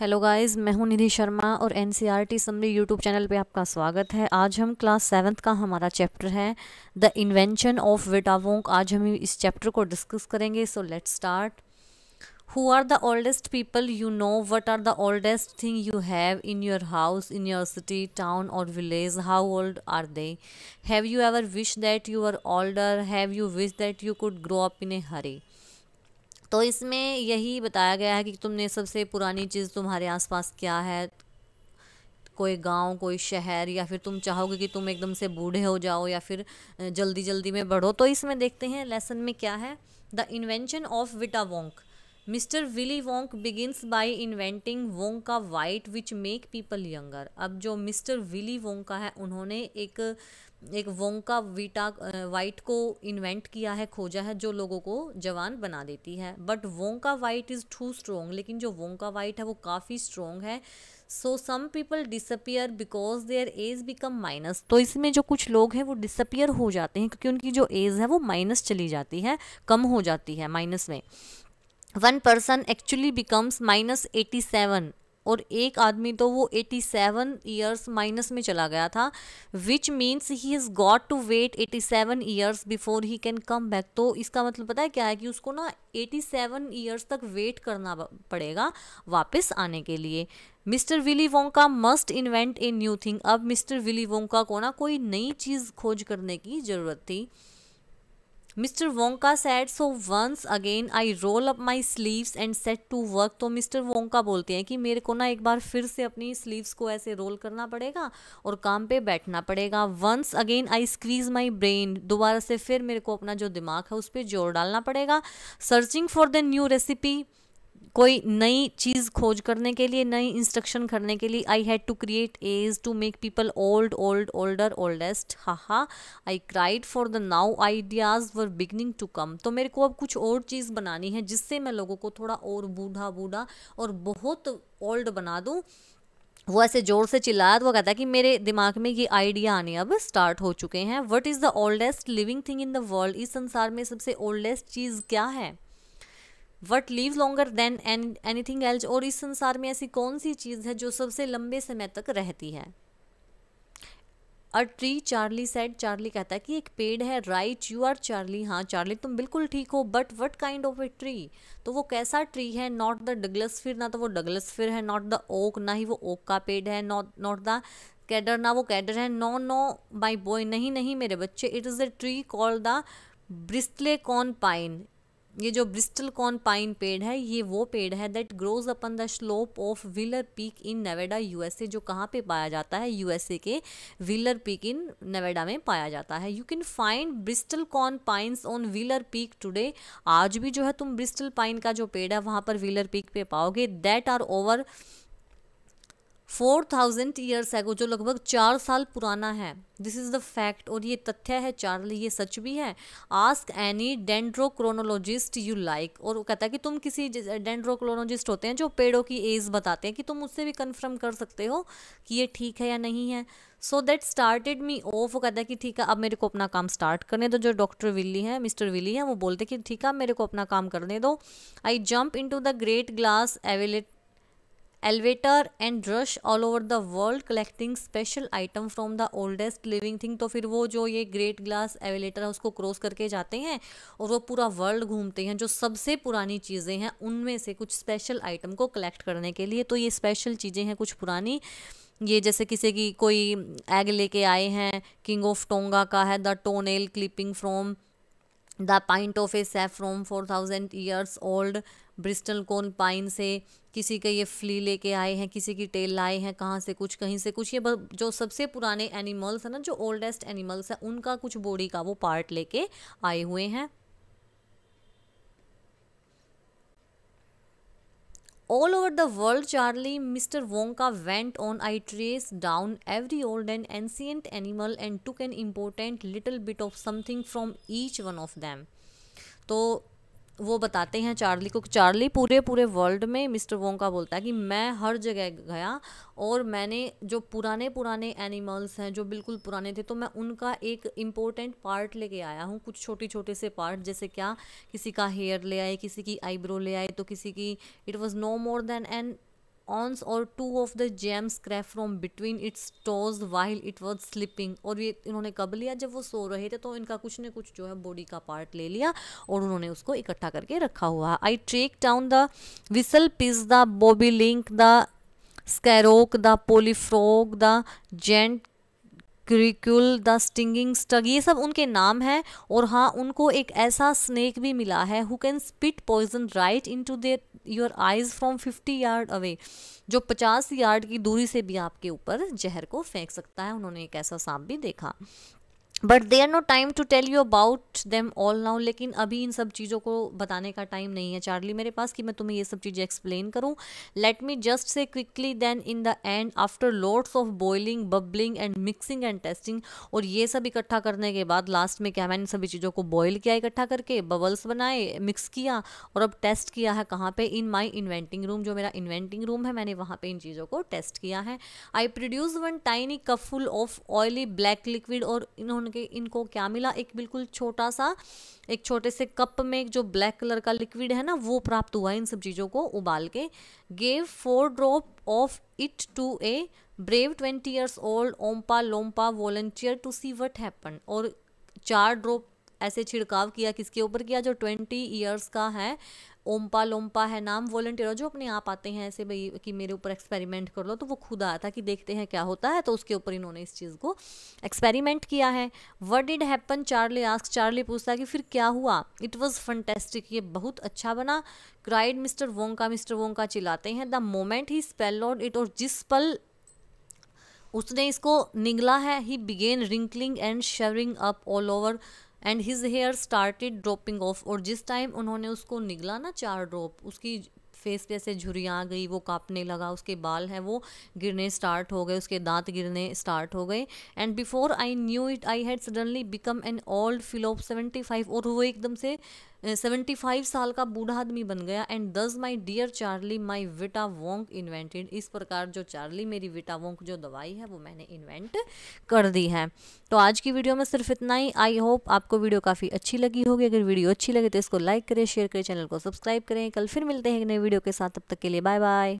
hello guys मैं हूं निधि शर्मा और N C R T summary YouTube channel पे आपका स्वागत है आज हम क्लास सेवन्थ का हमारा चैप्टर है द इन्वेंशन ऑफ विटावोंक आज हम इस चैप्टर को डिस्कस करेंगे so let start who are the oldest people you know what are the oldest thing you have in your house in your city town और village how old are they have you ever wish that you are older have you wish that you could grow up in a hurry तो इसमें यही बताया गया है कि तुमने सबसे पुरानी चीज़ तुम्हारे आसपास क्या है कोई गांव कोई शहर या फिर तुम चाहोगे कि तुम एकदम से बूढ़े हो जाओ या फिर जल्दी जल्दी में बढ़ो तो इसमें देखते हैं लेसन में क्या है the invention of Vita Wonk mister Willy Wonk begins by inventing का Vite which make people younger अब जो मिस्टर विली वोंका है उन्होंने एक एक वोंका वीटा वाइट को इन्वेंट किया है खोजा है जो लोगों को जवान बना देती है but Wonka Vite is too strong लेकिन जो वोंका वाइट है वो काफ़ी स्ट्रोंग है so some people disappear because their age become minus तो इसमें जो कुछ लोग हैं वो डिसअपियर हो जाते हैं क्योंकि उनकी जो एज है वो माइनस चली जाती है कम हो जाती है माइनस में one person actually becomes minus eighty seven और एक आदमी तो वो 87 सेवन ईयर्स माइनस में चला गया था which means he is got to wait 87 seven years before he can come back तो इसका मतलब पता है क्या है कि उसको ना 87 सेवन ईयर्स तक वेट करना पड़ेगा वापस आने के लिए mister Willy Wonka must invent a new thing अब मिस्टर विली वोंका को ना कोई नई चीज़ खोज करने की ज़रूरत थी mister Wonka said so once again I roll up my sleeves and set to work तो मिस्टर वोंका बोलते हैं कि मेरे को ना एक बार फिर से अपनी स्लीव्स को ऐसे रोल करना पड़ेगा और काम पे बैठना पड़ेगा once again I squeeze my brain दोबारा से फिर मेरे को अपना जो दिमाग है उस पर जोर डालना पड़ेगा searching for the new recipe कोई नई चीज़ खोज करने के लिए नई इंस्ट्रक्शन करने के लिए I had to create age to make people old old older oldest ha ha I cried for the now ideas were beginning to come तो मेरे को अब कुछ और चीज़ बनानी है जिससे मैं लोगों को थोड़ा और बूढ़ा बूढ़ा और बहुत ओल्ड बना दूँ वो ऐसे ज़ोर से चिल्लाया तो वो कहता है कि मेरे दिमाग में ये आइडिया आने अब स्टार्ट हो चुके हैं what is the oldest living thing in the world इस संसार में सबसे ओल्डेस्ट चीज़ क्या है what live longer than an anything else और इस संसार में ऐसी कौन सी चीज़ है जो सबसे लंबे समय तक रहती है a tree Charlie said Charlie कहता है कि एक पेड़ है राइट यू आर चार्ली हाँ चार्ली तुम बिल्कुल ठीक हो but what kind of a tree तो वो कैसा ट्री है नॉट द डगलस फिर ना तो वो डगलस फिर है नॉट द ओक ना ही वो ओक का पेड़ है नॉट नॉट द कैडर ना वो कैडर है नो नो माई बॉय नहीं नहीं मेरे बच्चे it is a tree call the bristlecone pine ये जो ब्रिस्टल कॉन पाइन पेड़ है ये वो पेड़ है that grows upon the slope of Wheeler Peak in Nevada USA जो कहाँ पे पाया जाता है यूएसए के व्हीलर पीक इन नेवेडा में पाया जाता है you can find bristlecone pines on Wheeler Peak today आज भी जो है तुम ब्रिस्टल पाइन का जो पेड़ है वहाँ पर व्हीलर पीक पे पाओगे that are over four thousand years है जो लगभग चार साल पुराना है दिस इज़ द फैक्ट और ये तथ्य है चार ये सच भी है ask any dendrochronologist you like और वो कहता है कि तुम किसी डेंड्रोक्रोनोलॉजिस्ट होते हैं जो पेड़ों की एज बताते हैं कि तुम उससे भी कंफर्म कर सकते हो कि ये ठीक है या नहीं है so that started me off वो कहता है कि ठीक है अब मेरे को अपना काम स्टार्ट करने दो जो डॉक्टर विली हैं मिस्टर विली हैं वो बोलते कि ठीक है मेरे को अपना काम करने दो I jump into the great glass elevate elevator and rush all over the world collecting special item from the oldest living thing तो फिर वो जो ये ग्रेट ग्लास एवेलेटर है उसको क्रॉस करके जाते हैं और वो पूरा वर्ल्ड घूमते हैं जो सबसे पुरानी चीज़ें हैं उनमें से कुछ स्पेशल आइटम को कलेक्ट करने के लिए तो ये स्पेशल चीज़ें हैं कुछ पुरानी ये जैसे किसी की कोई एग लेके आए हैं किंग ऑफ टोंगा का है the toenail clipping from the point of a from four thousand years old bristlecone pine से किसी के ये फ्ली लेके आए हैं किसी की टेल लाए हैं कहाँ से कुछ कहीं से कुछ ये जो सबसे पुराने एनिमल्स हैं ना जो ओल्डेस्ट एनिमल्स हैं उनका कुछ बॉडी का वो पार्ट लेके आए हुए हैं all over the world Charlie mister Wong का went on I trace down every old and ancient animal and to can important little bit of something from each one of them तो वो बताते हैं Charlie को Charlie पूरे पूरे world में mister Wonka बोलता है कि मैं हर जगह गया और मैंने जो पुराने पुराने एनिमल्स हैं जो बिल्कुल पुराने थे तो मैं उनका एक इम्पोर्टेंट पार्ट लेके आया हूँ कुछ छोटे छोटे से पार्ट जैसे क्या किसी का हेयर ले आए किसी की आईब्रो ले आए तो किसी की it was no more than an ounce or two of the germs क्रैफ from between its toes while it was sleeping और ये इन्होंने कब लिया जब वो सो रहे थे तो इनका कुछ न कुछ जो है बॉडी का पार्ट ले लिया और उन्होंने उसको इकट्ठा करके रखा हुआ I track down the whistle pig the bobolink the skrock the pollyfrog the giant curlicue the stinging slug ये सब उनके नाम हैं और हाँ उनको एक ऐसा स्नेक भी मिला है who can spit poison right into their your eyes from fifty yard away जो पचास यार्ड की दूरी से भी आपके ऊपर जहर को फेंक सकता है उन्होंने एक ऐसा सांप भी देखा but are no time to tell you about them all now लेकिन अभी इन सब चीज़ों को बताने का टाइम नहीं है चार्ली मेरे पास कि मैं तुम्हें ये सब चीज़ें एक्सप्लेन करूँ let me just say quickly then in the end after loads of boiling bubbling and mixing and testing और ये सब इकट्ठा करने के बाद लास्ट में क्या मैंने सभी चीज़ों को बॉयल किया इकट्ठा करके बबल्स बनाए मिक्स किया और अब टेस्ट किया है कहाँ पर इन माई इन्वेंटिंग रूम जो मेरा इन्वेंटिंग रूम है मैंने वहाँ पर इन चीज़ों को टेस्ट किया है I produce one tiny cup full of oily black liquid और इन्होंने उनके इनको क्या मिला एक बिल्कुल छोटा सा एक छोटे से कप में जो ब्लैक कलर का लिक्विड है ना वो प्राप्त हुआ इन सब चीज़ों को उबाल के gave four drop of it to a brave twenty years old Oompa Loompa volunteer to see what happen और चार ड्रॉप ऐसे छिड़काव किया किसके ऊपर किया जो ट्वेंटी ईयर्स का है ओम्पा लोम्पा है नाम वॉल्टियर जो अपने आप आते हैं ऐसे भाई कि मेरे ऊपर एक्सपेरिमेंट कर लो तो वो खुद आया था कि देखते हैं क्या होता है तो उसके ऊपर इन्होंने इस चीज़ को एक्सपेरिमेंट किया है what did happen Charlie ask Charlie पूछता है कि फिर क्या हुआ इट वॉज़ फंटेस्टिक ये बहुत अच्छा बना cried Mister Wonka Mister Wonka चिल्लाते हैं the moment he spell it और जिस पल उसने इसको निगला है he began wrinkling and shivering up all over and his hair started dropping off और जिस टाइम उन्होंने उसको निगला ना चार ड्रॉप उसकी फेस पे ऐसे झुरी आ गई वो कांपने लगा उसके बाल हैं वो गिरने स्टार्ट हो गए उसके दांत गिरने स्टार्ट हो गए and before I knew it I had suddenly become an old fellow of seventy five और वो एकदम से सेवेंटी फाइव साल का बूढ़ा आदमी बन गया and thus my dear Charlie my vita Wonk invented इस प्रकार जो चार्ली मेरी विटा वोंक जो दवाई है वो मैंने इन्वेंट कर दी है तो आज की वीडियो में सिर्फ इतना ही आई होप आपको वीडियो काफ़ी अच्छी लगी होगी अगर वीडियो अच्छी लगे तो इसको लाइक करें शेयर करें चैनल को सब्सक्राइब करें कल फिर मिलते हैं एक नए वीडियो के साथ तब तक के लिए बाय बाय